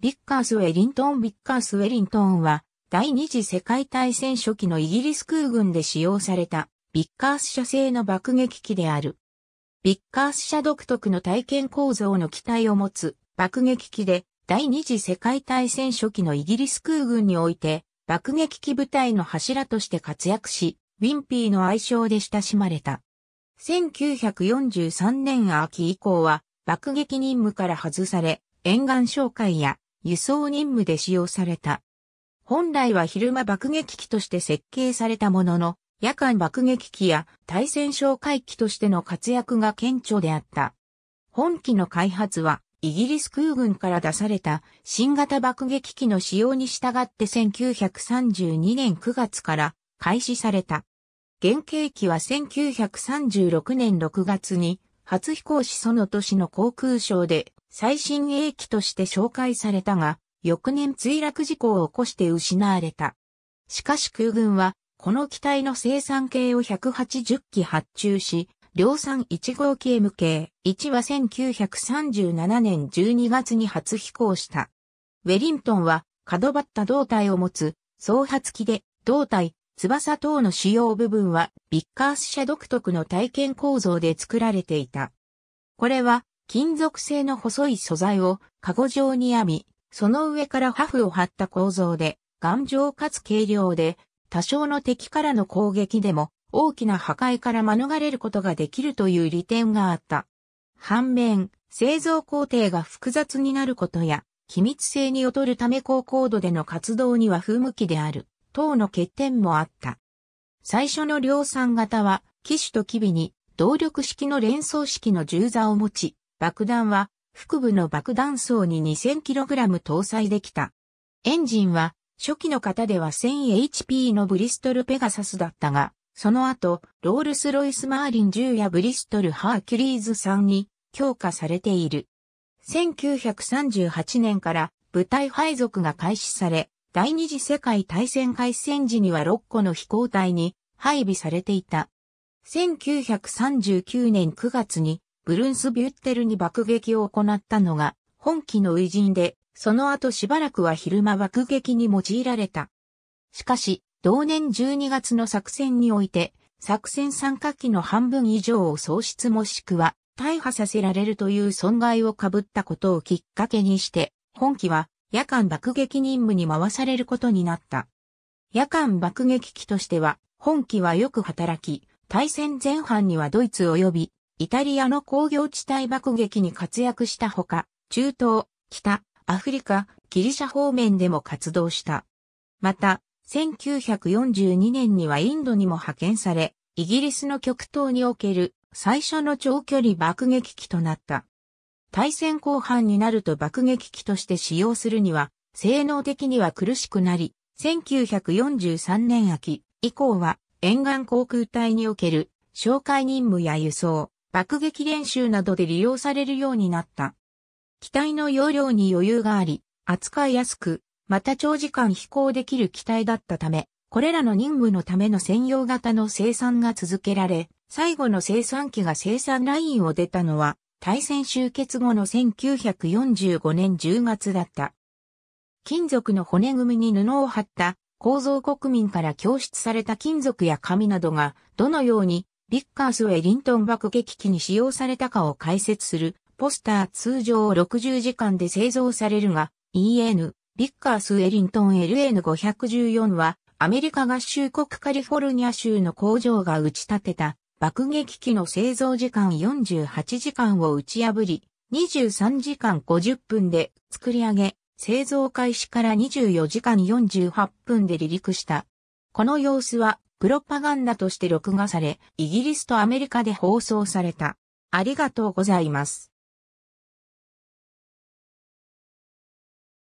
ビッカース・ウェリントン・ビッカース・ウェリントンは、第二次世界大戦初期のイギリス空軍で使用された、ビッカース社製の爆撃機である。ビッカース社独特の体験構造の機体を持つ爆撃機で、第二次世界大戦初期のイギリス空軍において、爆撃機部隊の柱として活躍し、ウィンピーの愛称で親しまれた。1943年秋以降は、爆撃任務から外され、沿岸哨戒や輸送任務で使用された。本来は昼間爆撃機として設計されたものの、夜間爆撃機や対戦哨戒機としての活躍が顕著であった。本機の開発は、イギリス空軍から出された新型爆撃機の使用に従って1932年9月から開始された。原型機は1936年6月に初飛行しその年の航空省で最新鋭機として紹介されたが、翌年墜落事故を起こして失われた。しかし空軍は、この機体の生産系を180機発注し、量産1号機 MK1 は1937年12月に初飛行した。ウェリントンは角張った胴体を持つ総発機で胴体、翼等の主要部分はビッカース社独特の体験構造で作られていた。これは金属製の細い素材をカゴ状に編み、その上からハフを張った構造で、頑丈かつ軽量で、多少の敵からの攻撃でも大きな破壊から免れることができるという利点があった。反面、製造工程が複雑になることや、機密性に劣るため高高度での活動には不向きである、等の欠点もあった。最初の量産型は、機種と機微に動力式の連想式の銃座を持ち、爆弾は腹部の爆弾層に 2000kg 搭載できた。エンジンは初期の方では 1000HP のブリストルペガサスだったが、その後、ロールスロイスマーリン10やブリストルハーキュリーズ3に強化されている。1938年から部隊配属が開始され、第二次世界大戦開戦時には6個の飛行隊に配備されていた。1939年9月にブルンスビュッテルに爆撃を行ったのが、本機の偉人で、その後しばらくは昼間爆撃に用いられた。しかし、同年12月の作戦において、作戦参加機の半分以上を喪失もしくは、大破させられるという損害を被ったことをきっかけにして、本機は夜間爆撃任務に回されることになった。夜間爆撃機としては、本機はよく働き、大戦前半にはドイツ及びイタリアの工業地帯爆撃に活躍したほか、中東、北、アフリカ、ギリシャ方面でも活動した。また、1942年にはインドにも派遣され、イギリスの極東における最初の長距離爆撃機となった。対戦後半になると爆撃機として使用するには、性能的には苦しくなり、1943年秋以降は沿岸航空隊における紹介任務や輸送、爆撃練習などで利用されるようになった。機体の容量に余裕があり、扱いやすく、また長時間飛行できる機体だったため、これらの任務のための専用型の生産が続けられ、最後の生産機が生産ラインを出たのは、対戦終結後の1945年10月だった。金属の骨組みに布を貼った構造国民から供出された金属や紙などがどのようにビッカースウェリントン爆撃機に使用されたかを解説するポスター通常60時間で製造されるが EN ビッカースウェリントン LN514 はアメリカ合衆国カリフォルニア州の工場が打ち立てた爆撃機の製造時間48時間を打ち破り23時間50分で作り上げ製造開始から24時間48分で離陸した。この様子はプロパガンダとして録画され、イギリスとアメリカで放送された。ありがとうございます。